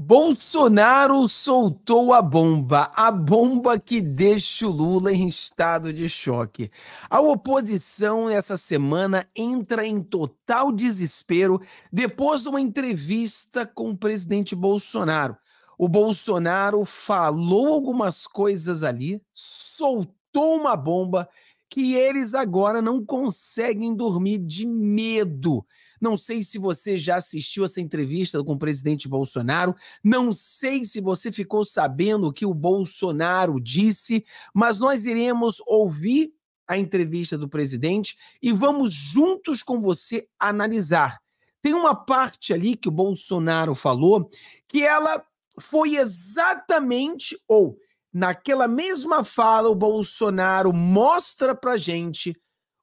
Bolsonaro soltou a bomba, a bomba que deixa o Lula em estado de choque. A oposição essa semana entra em total desespero depois de uma entrevista com o presidente Bolsonaro. O Bolsonaro falou algumas coisas ali, soltou uma bomba que eles agora não conseguem dormir de medo não sei se você já assistiu essa entrevista com o presidente Bolsonaro. Não sei se você ficou sabendo o que o Bolsonaro disse, mas nós iremos ouvir a entrevista do presidente e vamos juntos com você analisar. Tem uma parte ali que o Bolsonaro falou que ela foi exatamente ou naquela mesma fala o Bolsonaro mostra pra gente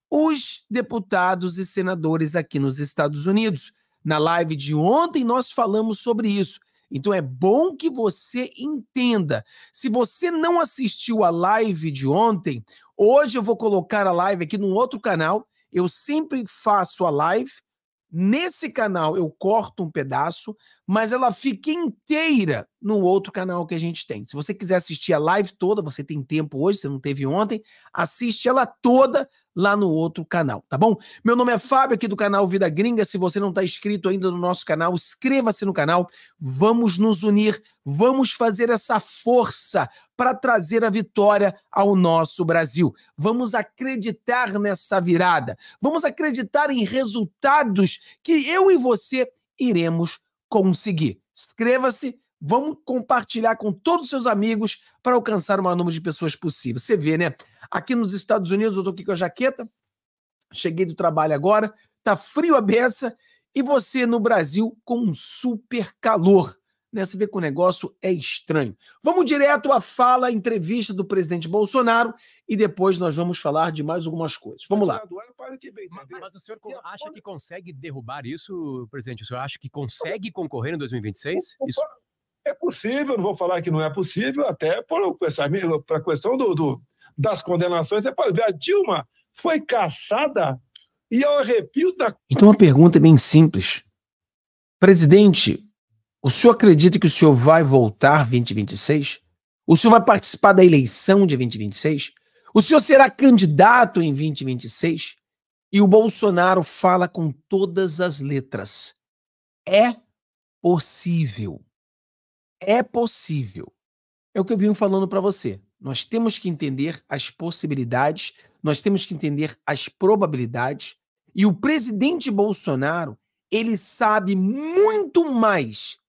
os deputados e senadores aqui nos Estados Unidos. Na live de ontem nós falamos sobre isso. Então é bom que você entenda. Se você não assistiu a live de ontem, hoje eu vou colocar a live aqui num outro canal. Eu sempre faço a live. Nesse canal eu corto um pedaço, mas ela fica inteira no outro canal que a gente tem. Se você quiser assistir a live toda, você tem tempo hoje, você não teve ontem, assiste ela toda lá no outro canal, tá bom? Meu nome é Fábio aqui do canal Vida Gringa. Se você não está inscrito ainda no nosso canal, inscreva-se no canal. Vamos nos unir, vamos fazer essa força para trazer a vitória ao nosso Brasil. Vamos acreditar nessa virada. Vamos acreditar em resultados que eu e você iremos conseguir. Inscreva-se, vamos compartilhar com todos os seus amigos para alcançar o maior número de pessoas possível. Você vê, né? Aqui nos Estados Unidos, eu tô aqui com a jaqueta, cheguei do trabalho agora, tá frio a beça, e você no Brasil com super calor né? Você vê que o negócio é estranho. Vamos direto à fala, entrevista do presidente Bolsonaro e depois nós vamos falar de mais algumas coisas. Vamos lá. Tá mas o senhor acha que consegue derrubar isso, presidente? O senhor acha que consegue concorrer em 2026? Isso? É possível, não vou falar que não é possível, até por a questão do, do, das condenações. Você pode ver, a Dilma foi caçada e ao arrepio da. Então a pergunta é bem simples. Presidente, o senhor acredita que o senhor vai voltar 2026? O senhor vai participar da eleição de 2026? O senhor será candidato em 2026? E o Bolsonaro fala com todas as letras. É possível. É possível. É o que eu vim falando para você. Nós temos que entender as possibilidades, nós temos que entender as probabilidades. E o presidente Bolsonaro, ele sabe muito mais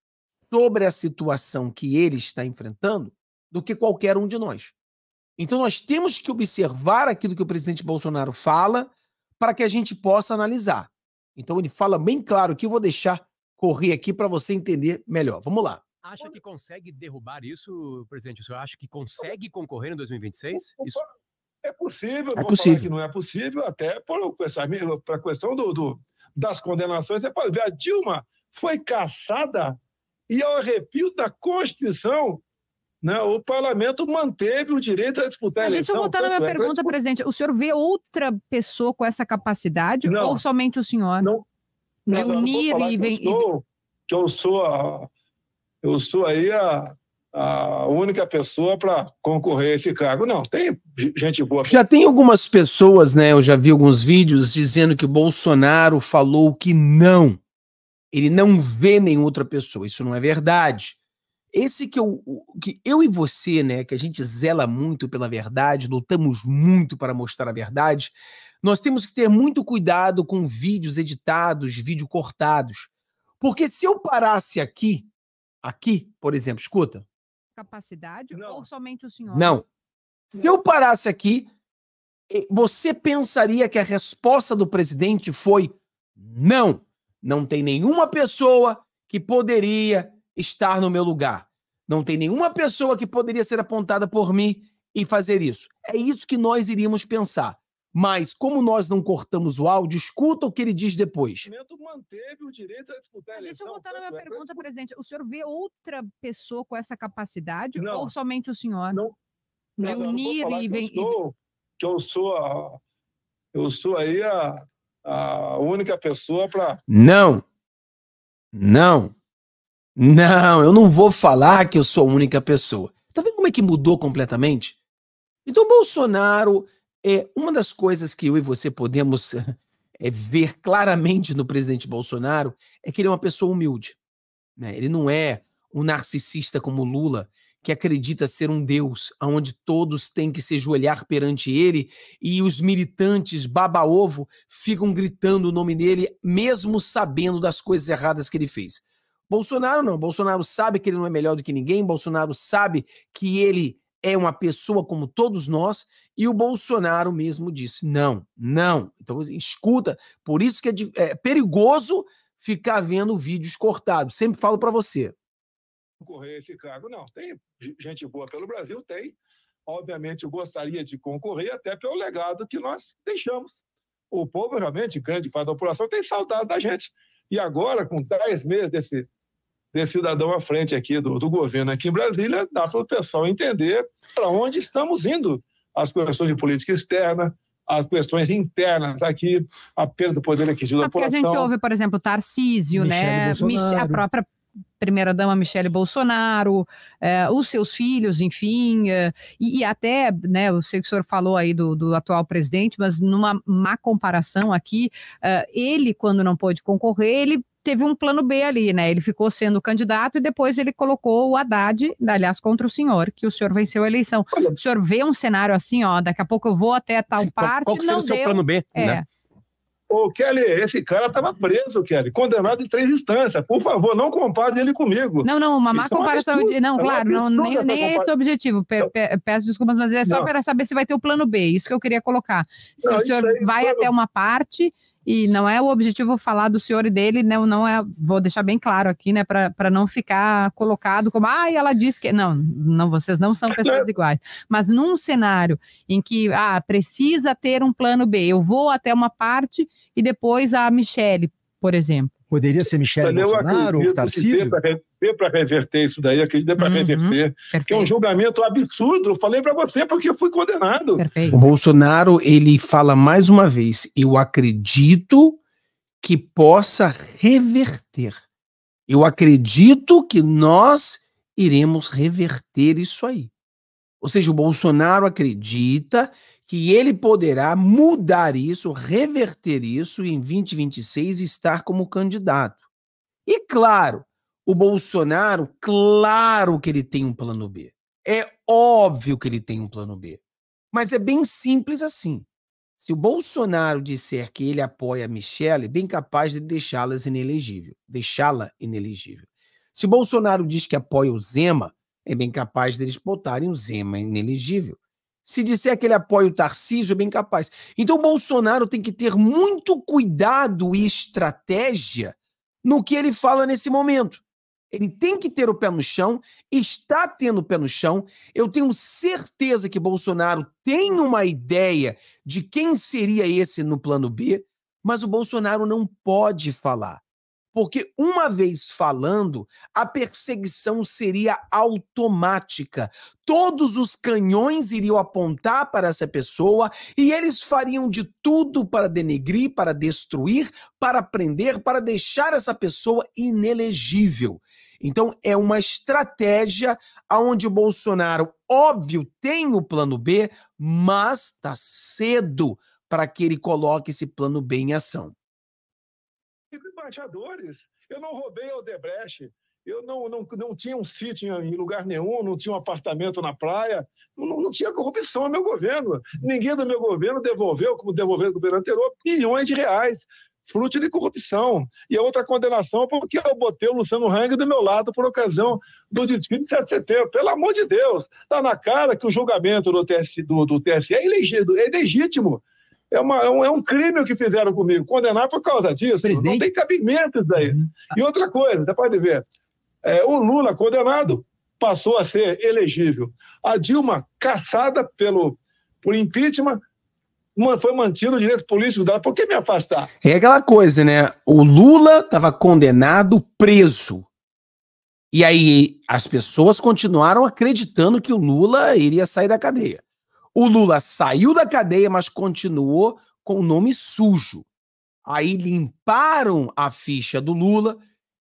sobre a situação que ele está enfrentando do que qualquer um de nós. Então nós temos que observar aquilo que o presidente Bolsonaro fala para que a gente possa analisar. Então ele fala bem claro que eu vou deixar correr aqui para você entender melhor. Vamos lá. Acha que consegue derrubar isso, presidente? O senhor acha que consegue concorrer em 2026? Isso... É possível. É possível. que não é possível, até para a questão do, do, das condenações. Você é pode ver, a Dilma foi caçada e ao arrepio da Constituição, né, o parlamento manteve o direito a disputar a eleição. Deixa eu voltar na minha é pergunta, presidente. O senhor vê outra pessoa com essa capacidade não, ou somente o senhor? Não. não é não, e... vencer. eu sou, que eu sou, a, eu sou aí a, a única pessoa para concorrer a esse cargo. Não, tem gente boa. Já tem algumas pessoas, né? Eu já vi alguns vídeos dizendo que o Bolsonaro falou que não ele não vê nenhuma outra pessoa. Isso não é verdade. Esse que eu, é que eu e você, né, que a gente zela muito pela verdade, lutamos muito para mostrar a verdade, nós temos que ter muito cuidado com vídeos editados, vídeo cortados. Porque se eu parasse aqui, aqui, por exemplo, escuta. Capacidade não. ou somente o senhor? Não. Se eu parasse aqui, você pensaria que a resposta do presidente foi não. Não tem nenhuma pessoa que poderia estar no meu lugar. Não tem nenhuma pessoa que poderia ser apontada por mim e fazer isso. É isso que nós iríamos pensar. Mas, como nós não cortamos o áudio, escuta o que ele diz depois. O manteve o direito a disputar a eleição. Deixa eu voltar na minha é pergunta, presidente. O senhor vê outra pessoa com essa capacidade não, ou somente o senhor? Não. não não, e... Que eu sou, que eu sou, a, eu sou aí a, a única pessoa para. Não! Não! Não, eu não vou falar que eu sou a única pessoa. Tá vendo como é que mudou completamente? Então, Bolsonaro é uma das coisas que eu e você podemos é, ver claramente no presidente Bolsonaro é que ele é uma pessoa humilde. Né? Ele não é um narcisista como Lula, que acredita ser um Deus, aonde todos têm que se joelhar perante ele e os militantes baba-ovo ficam gritando o nome dele, mesmo sabendo das coisas erradas que ele fez. Bolsonaro não. Bolsonaro sabe que ele não é melhor do que ninguém, Bolsonaro sabe que ele é uma pessoa como todos nós, e o Bolsonaro mesmo disse: não, não. Então, escuta, por isso que é, de, é perigoso ficar vendo vídeos cortados. Sempre falo para você, concorrer a esse cargo. Não, tem gente boa pelo Brasil, tem. Obviamente, gostaria de concorrer até pelo legado que nós deixamos. O povo realmente, grande parte da população, tem saudade da gente. E agora, com 10 meses desse, desse cidadão à frente aqui do, do governo aqui em Brasília, dá para o pessoal entender para onde estamos indo. As questões de política externa, as questões internas aqui, a perda do poder aquisitivo da população. É porque a gente ouve, por exemplo, Tarcísio, Michel né? A própria primeira-dama Michele Bolsonaro, eh, os seus filhos, enfim, eh, e, e, até, né, eu sei que o senhor falou aí do, do atual presidente, mas numa má comparação aqui, eh, ele, quando não pôde concorrer, ele teve um plano B ali, né? Ele ficou sendo candidato e depois ele colocou o Haddad, aliás, contra o senhor, que o senhor venceu a eleição. O senhor vê um cenário assim, ó, daqui a pouco eu vou até tal Sim, parte. Qual, qual que seria o seu plano B, é, né? Ô, Kelly, esse cara estava preso, Kelly, condenado em três instâncias. Por favor, não compare ele comigo. Não, não, uma má Isso é comparação. É Não, claro, não, nem, nem é esse o objetivo. Pe pe peço desculpas, mas é só para saber se vai ter o plano B. Isso que eu queria colocar. Se não, o senhor aí, vai até uma parte e não é o objetivo falar do senhor e dele, não, né, não é. Vou deixar bem claro aqui, né, para não ficar colocado como, ah, ela disse que. Não, não, vocês não são pessoas é. iguais. Mas num cenário em que, ah, precisa ter um plano B, eu vou até uma parte e depois a Michelle por exemplo? Poderia ser Michel Olha, Bolsonaro ou Tarcísio? Dê para reverter isso daí, acredito dê para uhum, reverter. Que é um julgamento absurdo, falei para você porque eu fui condenado. Perfeito. O Bolsonaro, ele fala mais uma vez, eu acredito que possa reverter. Eu acredito que nós iremos reverter isso aí. Ou seja, o Bolsonaro acredita que ele poderá mudar isso, reverter isso em 2026 estar como candidato. E claro, o Bolsonaro, claro que ele tem um plano B. É óbvio que ele tem um plano B. Mas é bem simples assim. Se o Bolsonaro disser que ele apoia a Michelle, é bem capaz de deixá-las inelegível, deixá-la inelegível. Se o Bolsonaro diz que apoia o Zema, é bem capaz deles botarem o Zema inelegível. Se disser que ele apoia o Tarcísio, é bem capaz. Então, Bolsonaro tem que ter muito cuidado e estratégia no que ele fala nesse momento. Ele tem que ter o pé no chão, está tendo o pé no chão. Eu tenho certeza que Bolsonaro tem uma ideia de quem seria esse no plano B, mas o Bolsonaro não pode falar porque uma vez falando, a perseguição seria automática. Todos os canhões iriam apontar para essa pessoa e eles fariam de tudo para denegrir, para destruir, para prender, para deixar essa pessoa inelegível. Então é uma estratégia onde o Bolsonaro, óbvio, tem o plano B, mas está cedo para que ele coloque esse plano B em ação esbanjadores. Eu não roubei Debreche, eu não, não, não tinha um sítio em lugar nenhum, não tinha um apartamento na praia, não, não tinha corrupção no meu governo. Ninguém do meu governo devolveu, como devolveu o governo anterior, bilhões de reais, fruto de corrupção. E a outra condenação porque eu botei o Luciano Hang do meu lado por ocasião do desfile de 7 de setembro. Pelo amor de Deus, está na cara que o julgamento do TSE, do, do TSE é, é ilegítimo. É, uma, é, um, é um crime o que fizeram comigo. Condenar por causa disso. Presidente... Não tem cabimento isso daí. Uhum. E outra coisa, você pode ver. É, o Lula, condenado, passou a ser elegível. A Dilma, caçada pelo, por impeachment, foi mantido o direito político dela. Por que me afastar? É aquela coisa, né? O Lula estava condenado, preso. E aí as pessoas continuaram acreditando que o Lula iria sair da cadeia. O Lula saiu da cadeia, mas continuou com o nome sujo. Aí limparam a ficha do Lula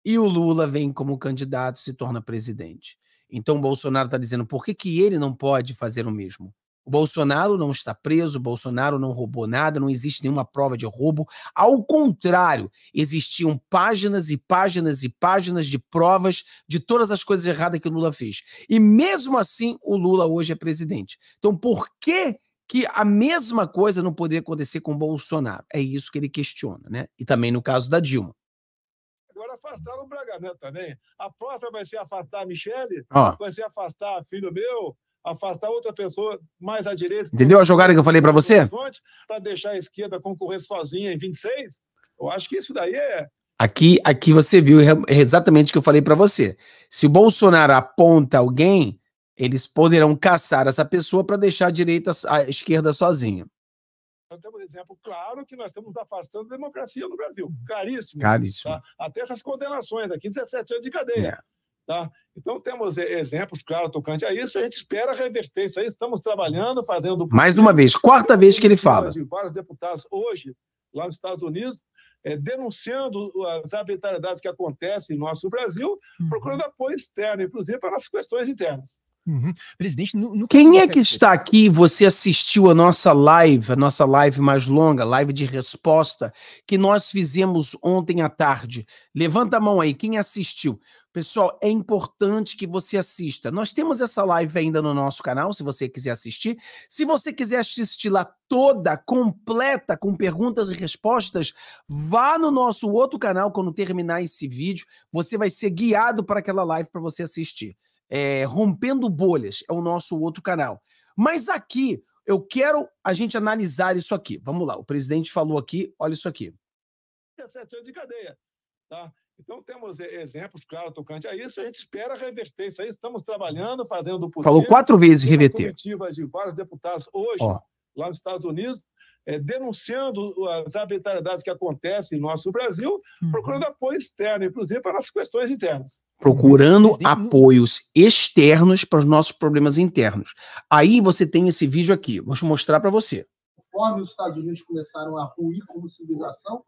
e o Lula vem como candidato, se torna presidente. Então o Bolsonaro está dizendo por que, que ele não pode fazer o mesmo? O Bolsonaro não está preso, o Bolsonaro não roubou nada, não existe nenhuma prova de roubo. Ao contrário, existiam páginas e páginas e páginas de provas de todas as coisas erradas que o Lula fez. E mesmo assim, o Lula hoje é presidente. Então, por que que a mesma coisa não poderia acontecer com o Bolsonaro? É isso que ele questiona, né? E também no caso da Dilma. Agora afastaram o Braga né, também. A próxima vai ser afastar a Michele, vai ser afastar filho meu, afastar outra pessoa mais à direita. Entendeu a jogada que eu falei para você? Para deixar a esquerda concorrer sozinha em 26? Eu acho que isso daí é. Aqui, aqui você viu exatamente o que eu falei para você. Se o Bolsonaro aponta alguém, eles poderão caçar essa pessoa para deixar a direita, a esquerda sozinha. Nós temos exemplo claro que nós estamos afastando a democracia no Brasil. Caríssimo. Caríssimo. Tá? Até essas condenações aqui, 17 anos de cadeia. É. Tá? Então temos exemplos, claro, tocante a isso, a gente espera reverter isso aí, estamos trabalhando, fazendo... Mais uma vez, quarta vez que ele fala. Vários deputados hoje, lá nos Estados Unidos, é, denunciando as arbitrariedades que acontecem no nosso Brasil, uhum. procurando apoio externo, inclusive para as questões internas. Uhum. Presidente, no... quem é que está aqui? Você assistiu a nossa live, a nossa live mais longa, live de resposta, que nós fizemos ontem à tarde. Levanta a mão aí, quem assistiu? Pessoal, é importante que você assista. Nós temos essa live ainda no nosso canal, se você quiser assistir. Se você quiser assistir lá toda, completa, com perguntas e respostas, vá no nosso outro canal quando terminar esse vídeo. Você vai ser guiado para aquela live para você assistir. É, Rompendo Bolhas é o nosso outro canal. Mas aqui, eu quero a gente analisar isso aqui. Vamos lá, o presidente falou aqui, olha isso aqui. 17 anos de cadeia, tá? Então temos exemplos, claro, tocante a isso, a gente espera reverter isso aí, estamos trabalhando, fazendo o possível. Falou quatro vezes reverter. de vários deputados hoje, lá nos Estados Unidos, é, denunciando as arbitrariedades que acontecem no nosso Brasil, uhum. procurando apoio externo, inclusive para as questões internas. Procurando uhum. apoios externos para os nossos problemas internos. Aí você tem esse vídeo aqui, vou te mostrar para você. Conforme os Estados Unidos começaram a ruir como civilização,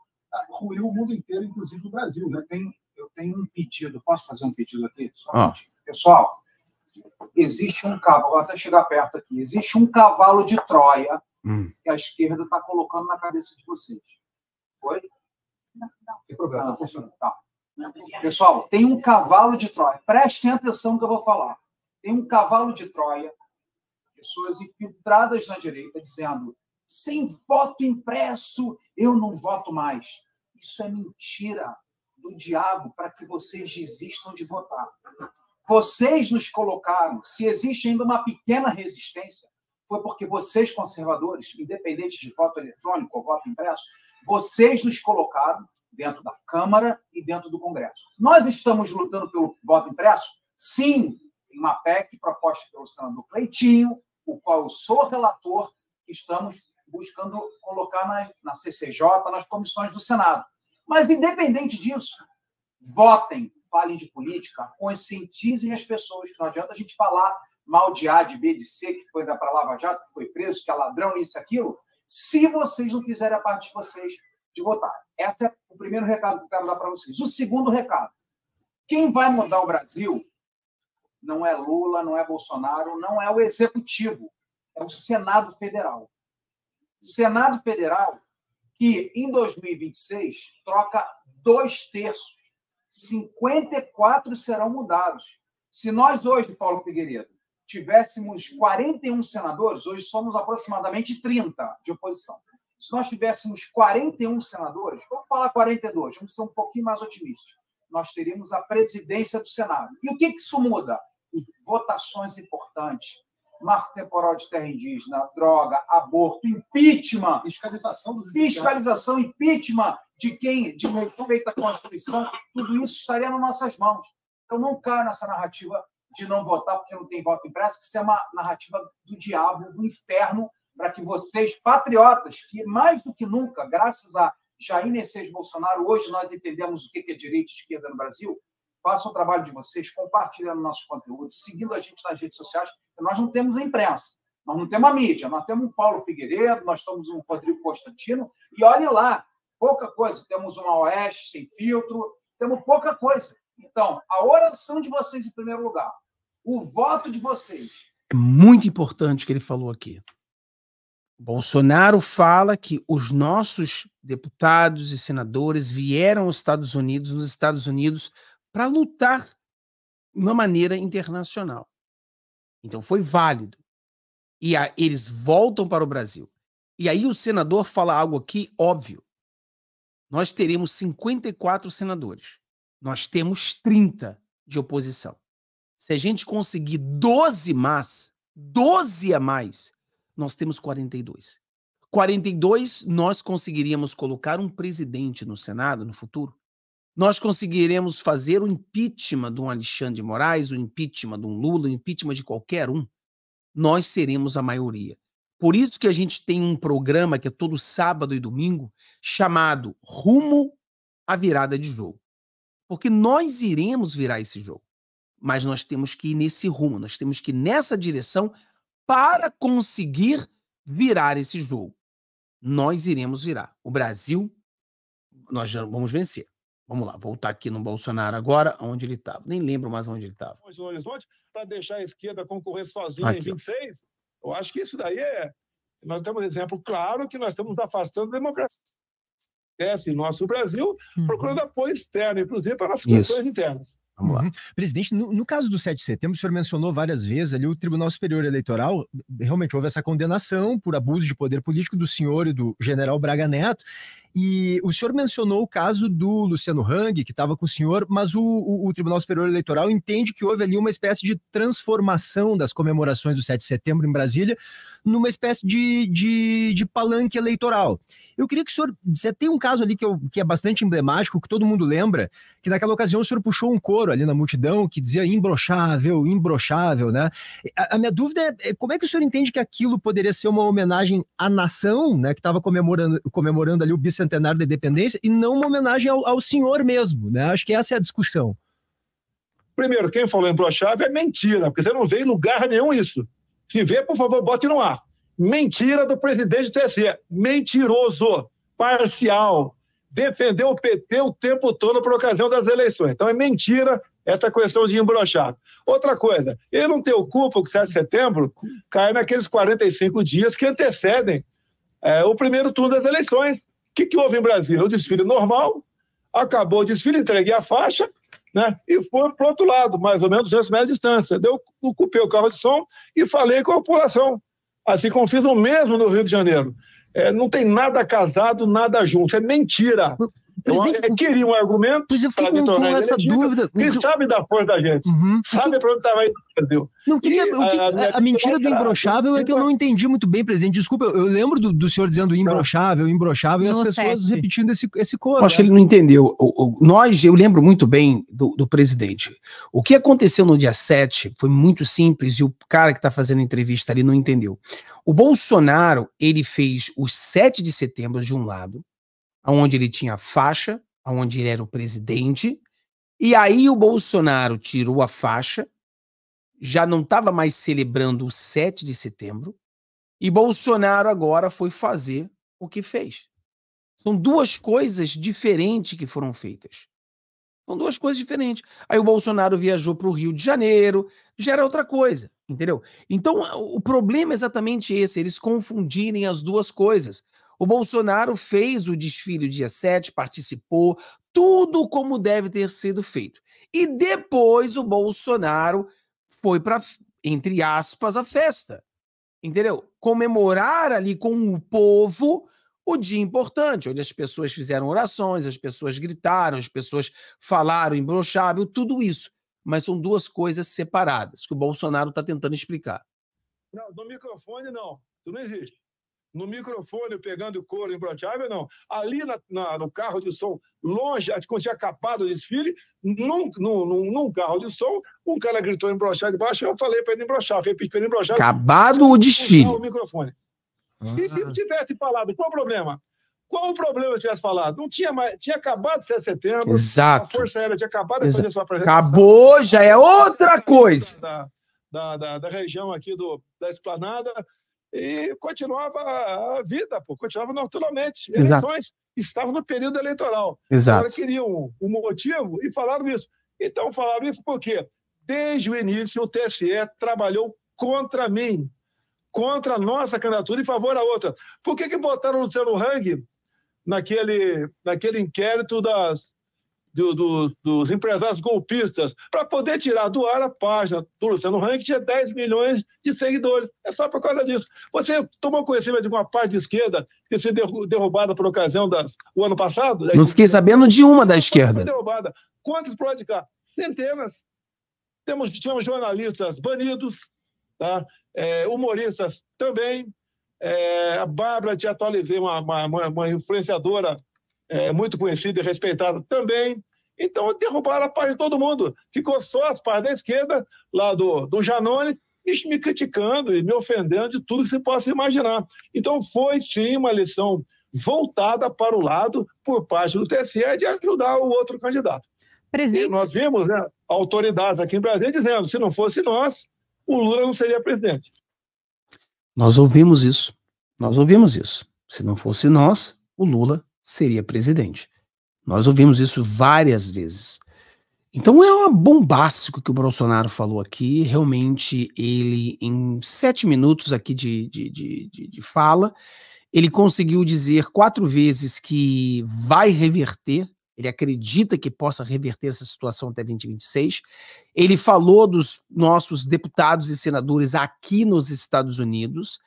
ruiu o mundo inteiro, inclusive o Brasil. Né? Tem, eu tenho um pedido, posso fazer um pedido aqui? Ah. Pessoal, existe um cavalo, vou até chegar perto aqui, existe um cavalo de Troia hum. que a esquerda está colocando na cabeça de vocês. Oi? Não, não. Tem problema, tá tá. não, não funciona. Tá. Pessoal, tem um cavalo de Troia. Prestem atenção no que eu vou falar. Tem um cavalo de Troia, pessoas infiltradas na direita dizendo: sem voto impresso, eu não voto mais. Isso é mentira do diabo para que vocês desistam de votar. Vocês nos colocaram, se existe ainda uma pequena resistência, foi porque vocês, conservadores, independentes de voto eletrônico ou voto impresso, vocês nos colocaram dentro da Câmara e dentro do Congresso. Nós estamos lutando pelo voto impresso? Sim, em uma PEC proposta pelo senador Cleitinho, o qual eu sou relator, estamos buscando colocar na, na CCJ, nas comissões do Senado. Mas, independente disso, votem, falem de política, conscientizem as pessoas, que não adianta a gente falar mal de A, de B, de C, que foi da para Lava Jato, que foi preso, que é ladrão, isso, aquilo, se vocês não fizerem a parte de vocês de votar. Esse é o primeiro recado que eu quero dar para vocês. O segundo recado: quem vai mudar o Brasil não é Lula, não é Bolsonaro, não é o executivo, é o Senado Federal. Senado Federal, que em 2026 troca dois terços. 54 serão mudados. Se nós hoje, Paulo Figueiredo, tivéssemos 41 senadores, hoje somos aproximadamente 30 de oposição. Se nós tivéssemos 41 senadores, vamos falar 42, vamos ser um pouquinho mais otimistas, nós teríamos a presidência do Senado. E o que, isso muda? Votações importantes, marco temporal de terra indígena, droga, aborto, impeachment. Fiscalização dos Fiscalização, impeachment de quem, de respeito à Constituição, tudo isso estaria nas nossas mãos. Então não caia nessa narrativa de não votar porque não tem voto impresso, que isso é uma narrativa do diabo, do inferno, para que vocês, patriotas, que mais do que nunca, graças a Jair Messias Bolsonaro, hoje nós entendemos o que é direito e esquerda no Brasil, façam o trabalho de vocês, compartilhando nossos conteúdos, seguindo a gente nas redes sociais. Nós não temos a imprensa, nós não temos a mídia, nós temos um Paulo Figueiredo, nós temos um Rodrigo Constantino, e olhe lá, pouca coisa. Temos uma Oeste sem filtro, temos pouca coisa. Então, a oração de vocês em primeiro lugar, o voto de vocês. É muito importante o que ele falou aqui. Bolsonaro fala que os nossos deputados e senadores vieram aos Estados Unidos, nos Estados Unidos, para lutar na maneira internacional. Então foi válido. E a, eles voltam para o Brasil. E aí o senador fala algo aqui óbvio. Nós teremos 54 senadores. Nós temos 30 de oposição. Se a gente conseguir 12 mais, 12 a mais, nós temos 42. 42 nós conseguiríamos colocar um presidente no Senado no futuro nós conseguiremos fazer o impeachment de um Alexandre de Moraes, o impeachment de um Lula, o impeachment de qualquer um, nós seremos a maioria. Por isso que a gente tem um programa que é todo sábado e domingo, chamado Rumo à Virada de Jogo. Porque nós iremos virar esse jogo. Mas nós temos que ir nesse rumo, nós temos que ir nessa direção para conseguir virar esse jogo. Nós iremos virar. O Brasil, nós vamos vencer. Vamos lá, voltar aqui no Bolsonaro agora, onde ele estava. Nem lembro mais onde ele estava. No horizonte, para deixar a esquerda concorrer sozinha aqui, em 26, ó. eu acho que isso daí é. Nós temos exemplo claro que nós estamos afastando a democracia. Esse nosso Brasil, uhum. procurando apoio externo, inclusive para as questões internas. Vamos uhum. lá. Presidente, no, no, caso do 7 de setembro, o senhor mencionou várias vezes ali o Tribunal Superior Eleitoral, realmente houve essa condenação por abuso de poder político do senhor e do general Braga Neto, e o senhor mencionou o caso do Luciano Hang, que estava com o senhor, mas o, o, o, Tribunal Superior Eleitoral entende que houve ali uma espécie de transformação das comemorações do 7 de setembro em Brasília numa espécie de, de, de palanque eleitoral. Eu queria que o senhor. Você tem um caso ali que, eu, que é bastante emblemático, que todo mundo lembra, que naquela ocasião o senhor puxou um coro ali na multidão que dizia imbrochável, imbrochável, né? A, a minha dúvida é, é como é que o senhor entende que aquilo poderia ser uma homenagem à nação, né? Que estava comemorando, comemorando ali o bicentenário da independência, e não uma homenagem ao, ao senhor mesmo, né? Acho que essa é a discussão. Primeiro, quem falou imbrochável é mentira, porque você não vê em lugar nenhum isso. Se vê, por favor, bote no ar. Mentira do presidente do TSE. Mentiroso, parcial. Defendeu o PT o tempo todo por ocasião das eleições. Então é mentira essa questão de embrochar. Outra coisa, eu não tenho culpa que 7 de setembro cai naqueles 45 dias que antecedem é, o primeiro turno das eleições. O que, que houve em Brasília? O desfile normal, acabou o desfile, entreguei a faixa né? E foi para o outro lado, mais ou menos 200 metros de distância. Eu ocupei o carro de som e falei com a população. Assim como fiz o mesmo no Rio de Janeiro. É, não tem nada casado, nada junto. É mentira. Então, eu queria um argumento. Mas eu fico com, com essa dúvida. Quem sabe da força da gente? Uhum. Sabe para onde estava tá indo o Brasil. Não, que que é, que, a, é- a, a, mentira do é imbrochável é que eu não então, entendi muito bem, presidente. Desculpa, eu, eu lembro do, do, senhor dizendo imbrochável, imbrochável, e as pessoas sete. repetindo esse, esse coro. Eu acho né? que ele não entendeu. O, o, nós, eu lembro muito bem do, do, presidente. O que aconteceu no dia 7 foi muito simples e o cara que está fazendo entrevista ali não entendeu. O Bolsonaro, ele fez os 7 de setembro de um lado, onde ele tinha faixa, onde ele era o presidente, e aí o Bolsonaro tirou a faixa, já não estava mais celebrando o 7 de setembro, e Bolsonaro agora foi fazer o que fez. São duas coisas diferentes que foram feitas. São duas coisas diferentes. Aí o Bolsonaro viajou para o Rio de Janeiro, já era outra coisa, entendeu? Então o problema é exatamente esse, eles confundirem as duas coisas. O Bolsonaro fez o desfile dia 7, participou, tudo como deve ter sido feito. E depois o Bolsonaro foi para, entre aspas, a festa. Entendeu? Comemorar ali com o povo o dia importante, onde as pessoas fizeram orações, as pessoas gritaram, as pessoas falaram imbrochável, tudo isso. Mas são duas coisas separadas que o Bolsonaro está tentando explicar. Não, no microfone não, tu não existe no microfone pegando couro em Brotiável, não. Ali na, na, no carro de som, longe, quando tinha acabado o desfile, num, num, num, num carro de som, um cara gritou embrochar de baixo, eu falei para ele embrochar, repito para ele embrochar. Acabado o desfile. O microfone. Ah. E se tivesse falado, qual o problema? Qual o problema se tivesse falado? Não tinha mais, tinha acabado de ser setembro, Exato. a Força Aérea tinha acabado de fazer sua presença. Acabou, já é outra coisa. Da, da, da, da região aqui do, da Esplanada, e continuava a vida, pô, continuava naturalmente. Eleições estavam no período eleitoral. Exato. Agora queriam um, motivo e falaram isso. Então falaram isso porque, desde o início, o TSE trabalhou contra mim, contra a nossa candidatura em favor da outra. Por que, que botaram o Luciano Hang naquele, naquele inquérito das, do, do, dos empresários golpistas para poder tirar do ar a página do Luciano Rank, que tinha 10 milhões de seguidores. É só por causa disso. Você tomou conhecimento de uma parte de esquerda que se derrubada por ocasião das, o ano passado? Não fiquei sabendo de uma da esquerda. Derrubada. Quantos pode cá? Centenas. Temos, tivemos jornalistas banidos, tá? É, humoristas também. É, a Bárbara, te atualizei, uma, uma, uma influenciadora é, muito conhecida e respeitada também. Então, derrubaram a paz de todo mundo. Ficou só as paz da esquerda, lá do, do Janone, me criticando e me ofendendo de tudo que você possa imaginar. Então, foi sim uma lição voltada para o lado, por parte do TSE, de ajudar o outro candidato. Presidente... E nós vimos né, autoridades aqui no Brasil dizendo: se não fosse nós, o Lula não seria presidente. Nós ouvimos isso. Nós ouvimos isso. Se não fosse nós, o Lula seria presidente. Nós ouvimos isso várias vezes. Então é um bombástico que o Bolsonaro falou aqui. Realmente, ele, em sete minutos aqui de, de, de, de fala, ele conseguiu dizer quatro vezes que vai reverter, ele acredita que possa reverter essa situação até 2026. Ele falou dos nossos deputados e senadores aqui nos Estados Unidos,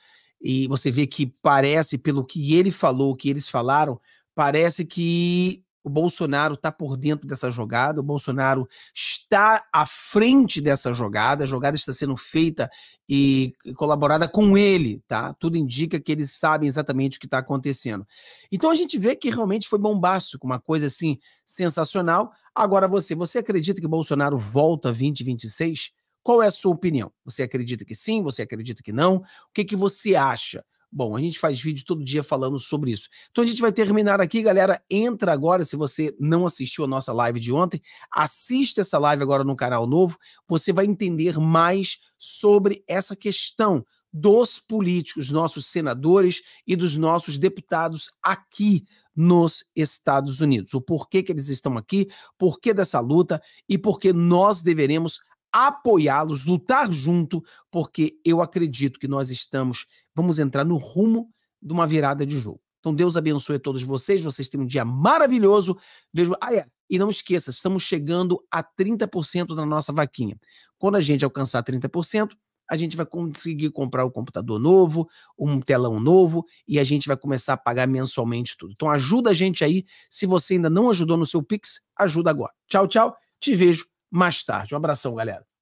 e você vê que parece, pelo que ele falou, que eles falaram, Parece que o Bolsonaro está por dentro dessa jogada, o Bolsonaro está à frente dessa jogada, a jogada está sendo feita e colaborada com ele, tá? Tudo indica que eles sabem exatamente o que está acontecendo. Então a gente vê que realmente foi bombástico, uma coisa assim sensacional. Agora você, você acredita que o Bolsonaro volta 2026? Qual é a sua opinião? Você acredita que sim? Você acredita que não? O que, que você acha? Bom, a gente faz vídeo todo dia falando sobre isso. Então a gente vai terminar aqui, galera. Entra agora, se você não assistiu a nossa live de ontem, assista essa live agora no canal novo. Você vai entender mais sobre essa questão dos políticos, nossos senadores e dos nossos deputados aqui nos Estados Unidos. O porquê que eles estão aqui, porquê dessa luta e porquê nós deveremos apoiá-los, lutar junto, porque eu acredito que nós estamos, vamos entrar no rumo de uma virada de jogo. Então Deus abençoe a todos vocês, vocês têm um dia maravilhoso. Vejo, ah é, e não esqueça, estamos chegando a 30% da nossa vaquinha. Quando a gente alcançar 30%, a gente vai conseguir comprar um computador novo, um telão novo e a gente vai começar a pagar mensalmente tudo. Então ajuda a gente aí. Se você ainda não ajudou no seu Pix, ajuda agora. Tchau, tchau. Te vejo mais tarde. Um abração, galera.